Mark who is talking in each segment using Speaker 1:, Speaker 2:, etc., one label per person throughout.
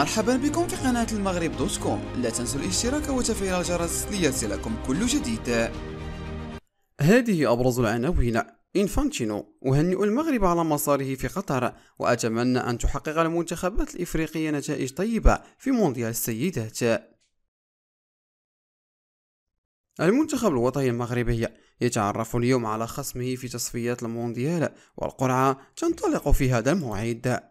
Speaker 1: مرحبا بكم في قناة المغرب دوت كوم لا تنسوا الاشتراك وتفعيل الجرس ليصلكم كل جديد هذه أبرز العناوين إنفانتينو أهنئ المغرب على مساره في قطر وأتمنى أن تحقق المنتخبات الإفريقية نتائج طيبة في مونديال السيدات المنتخب الوطني المغربي يتعرف اليوم على خصمه في تصفيات المونديال والقرعة تنطلق في هذا الموعد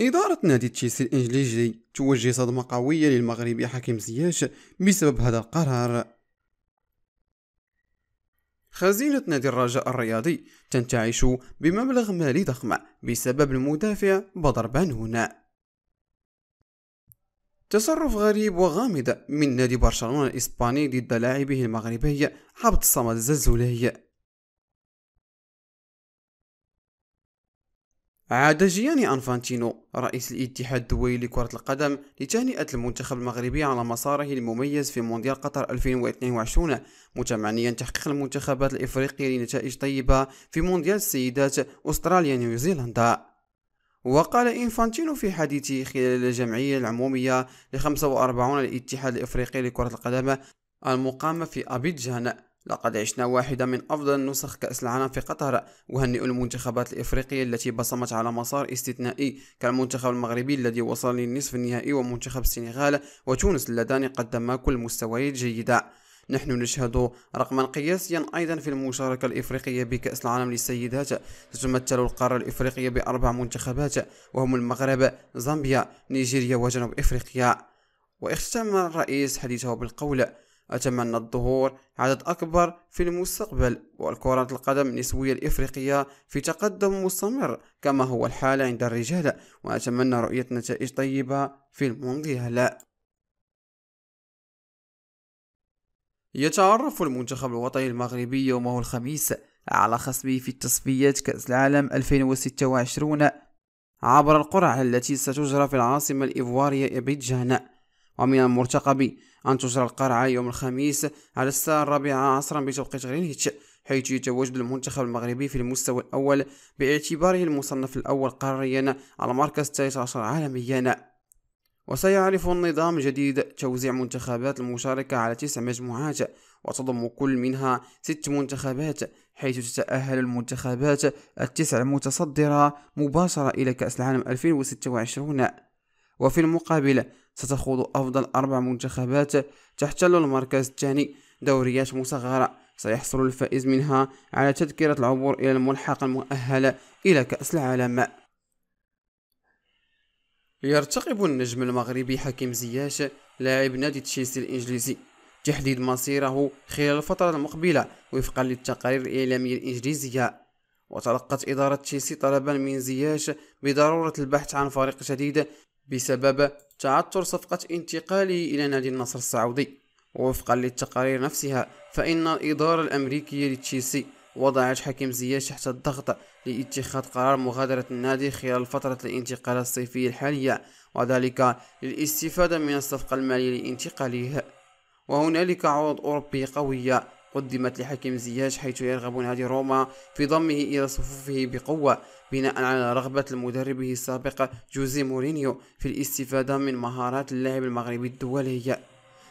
Speaker 1: إدارة نادي تشيلسي الإنجليزي توجه صدمة قوية للمغربي حكيم زياش بسبب هذا القرار خزينة نادي الرجاء الرياضي تنتعش بمبلغ مالي ضخم بسبب المدافع بدر بانون تصرف غريب وغامض من نادي برشلونة الإسباني ضد لاعبه المغربي عبد الصمد الزلزولي عاد جياني أنفانتينو رئيس الاتحاد الدولي لكرة القدم لتهنئة المنتخب المغربي على مساره المميز في مونديال قطر 2022 متمنيا تحقيق المنتخبات الإفريقية لنتائج طيبة في مونديال السيدات أستراليا نيوزيلندا وقال إنفانتينو في حديثه خلال الجمعية العمومية ل 45 الاتحاد الإفريقي لكرة القدم المقامة في أبيجان لقد عشنا واحدة من أفضل نسخ كأس العالم في قطر وهنئ المنتخبات الإفريقية التي بصمت على مسار استثنائي كالمنتخب المغربي الذي وصل للنصف النهائي ومنتخب السنغال وتونس اللذان قدما كل مستويات جيدة نحن نشهد رقما قياسيا أيضا في المشاركة الإفريقية بكأس العالم للسيدات تتمثل القارة الإفريقية بأربع منتخبات وهم المغرب زامبيا نيجيريا وجنوب إفريقيا واختتم الرئيس حديثه بالقول أتمنى الظهور عدد أكبر في المستقبل والكرة القدم النسوية الإفريقية في تقدم مستمر كما هو الحال عند الرجال وأتمنى رؤية نتائج طيبة في المونديال يتعرف المنتخب الوطني المغربي يومه الخميس على خصمه في التصفيات كأس العالم 2026 عبر القرعة التي ستجرى في العاصمة الإيفوارية إبيجان ومن المرتقب أن تجرى القرعة يوم الخميس على الساعة الرابعة عصرا بتوقيت غرينتش حيث يتواجد المنتخب المغربي في المستوى الأول باعتباره المصنف الأول قاريا على المركز التاسع عشر عالميا وسيعرف النظام الجديد توزيع منتخبات المشاركة على تسع مجموعات وتضم كل منها ست منتخبات حيث تتأهل المنتخبات التسع المتصدرة مباشرة إلى كأس العالم 2026 وفي المقابلة ستخوض أفضل أربع منتخبات تحتل المركز الثاني دوريات مصغرة سيحصل الفائز منها على تذكرة العبور إلى الملحق المؤهل إلى كأس العالم يرتقب النجم المغربي حكيم زياش لاعب نادي تشيلسي الإنجليزي تحديد مصيره خلال الفترة المقبلة وفقا للتقارير الإعلامية الإنجليزية وتلقت إدارة تشيلسي طلبا من زياش بضرورة البحث عن فريق جديد بسبب تعثر صفقة انتقاله إلى نادي النصر السعودي ووفقا للتقارير نفسها فإن الإدارة الأمريكية لتشيلسي وضعت حكيم زياش تحت الضغط لاتخاذ قرار مغادرة النادي خلال فترة الانتقال الصيفية الحالية وذلك للاستفادة من الصفقة المالية لانتقاله وهنالك عروض أوروبية قوية قدمت لحكم زياش حيث يرغب نادي روما في ضمه إلى صفوفه بقوة بناء على رغبة مدربه السابق جوزي مورينيو في الاستفادة من مهارات اللاعب المغربي الدولية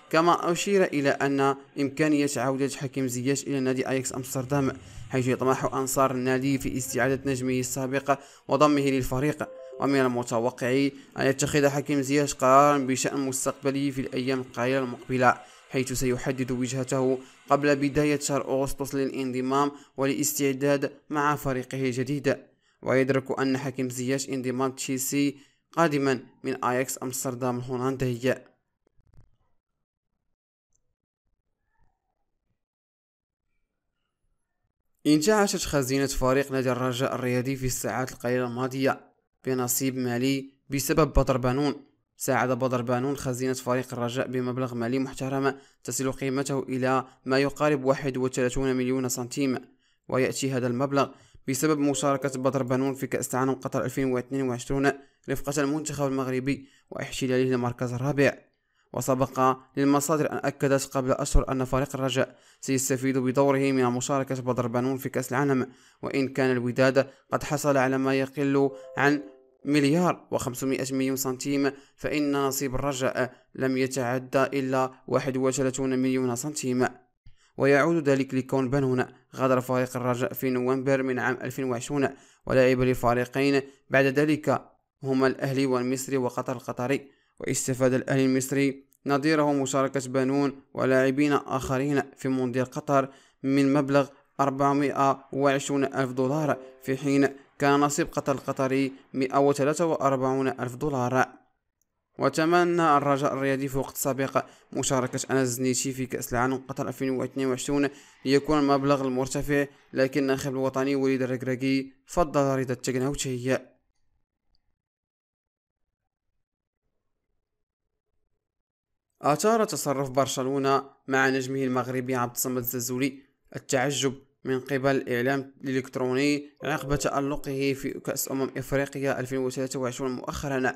Speaker 1: كما أشير إلى أن إمكانية عودة حكيم زياش إلى نادي أياكس أمستردام حيث يطمح أنصار النادي في استعادة نجمه السابق وضمه للفريق ومن المتوقع أن يتخذ حكيم زياش قرارا بشأن مستقبله في الأيام القليلة المقبلة حيث سيحدد وجهته قبل بداية شهر أغسطس للانضمام والاستعداد مع فريقه الجديد ويدرك أن حكيم زياش انضمام تشيلسي قادما من أياكس أمستردام الهولندية انتعشت خزينة فريق نادي الرجاء الرياضي في الساعات القليلة الماضية بنصيب مالي بسبب بطر بانون ساعد بدر بانون خزينة فريق الرجاء بمبلغ مالي محترم تصل قيمته إلى ما يقارب 31 مليون سنتيم ويأتي هذا المبلغ بسبب مشاركة بدر بانون في كأس العالم قطر 2022 رفقة المنتخب المغربي واحتلاله المركز الرابع وسبق للمصادر أن أكدت قبل أشهر أن فريق الرجاء سيستفيد بدوره من مشاركة بدر بانون في كأس العالم وإن كان الوداد قد حصل على ما يقل عن مليار و500 مليون سنتيم فإن نصيب الرجاء لم يتعدى إلا 31 مليون سنتيم ويعود ذلك لكون بنون غادر فريق الرجاء في نوفمبر من عام 2020 ولعب لفريقين بعد ذلك هما الأهلي والمصري وقطر القطري واستفاد الأهلي المصري نظيره مشاركة بنون ولاعبين آخرين في مونديال قطر من مبلغ 420 ألف دولار في حين كان نصيب قطر القطري 143 ألف دولار وتمنى الرجاء الرياضي في وقت سابق مشاركة أنس زنيتي في كأس العالم قطر 2022 ليكون المبلغ المرتفع لكن الناخب الوطني وليد الركراكي فضل رضا التكنهوتشي أثار تصرف برشلونة مع نجمه المغربي عبد الصمد الزازولي التعجب من قبل الإعلام الإلكتروني عقب تألقه في كأس أمم إفريقيا 2023 مؤخرا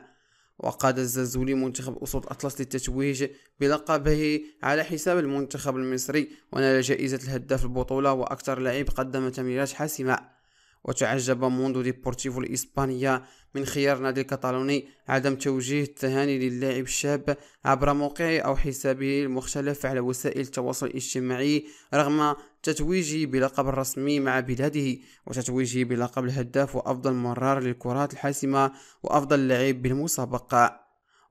Speaker 1: وقاد الزازولي منتخب أسود أطلس للتتويج بلقبه على حساب المنتخب المصري ونال جائزة الهداف البطولة وأكثر لاعب قدم تمريرات حاسمة وتعجب موندو ديبورتيفو الإسبانية من خيار نادي الكتالوني عدم توجيه التهاني للاعب الشاب عبر موقعه أو حسابه المختلف على وسائل التواصل الاجتماعي رغم تتويجه بلقب الرسمي مع بلاده وتتويجه بلقب الهداف وأفضل مرار للكرات الحاسمة وأفضل لاعب بالمسابقة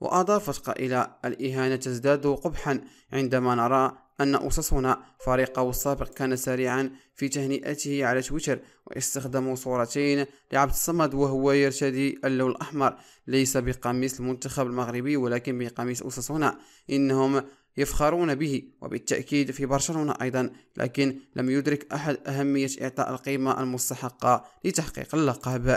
Speaker 1: وأضافت قائلة الإهانة تزداد قبحا عندما نرى أن أوساسونا فريقه السابق كان سريعا في تهنئته على تويتر واستخدم صورتين لعبد الصمد وهو يرتدي اللون الأحمر ليس بقميص المنتخب المغربي ولكن بقميص أوساسونا إنهم يفخرون به وبالتأكيد في برشلونة أيضا لكن لم يدرك أحد أهمية إعطاء القيمة المستحقة لتحقيق اللقب